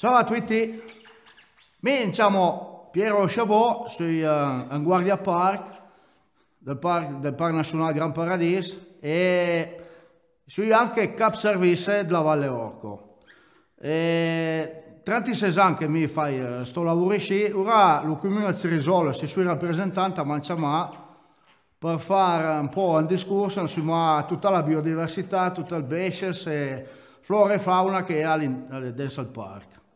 Ciao a tutti, mi chiamo Piero Chabot, sono eh, in guardia park del, park del Parco Nazionale Gran Paradis e sono anche cap service della Valle Orco. E... 36 anni che mi fai eh, sto lavoro qui, ora lo comune si risolve, se sono rappresentante a Manciamà per fare un po' un discorso su tutta la biodiversità, tutto il pesce, flora e fauna che ha all'Densal Park.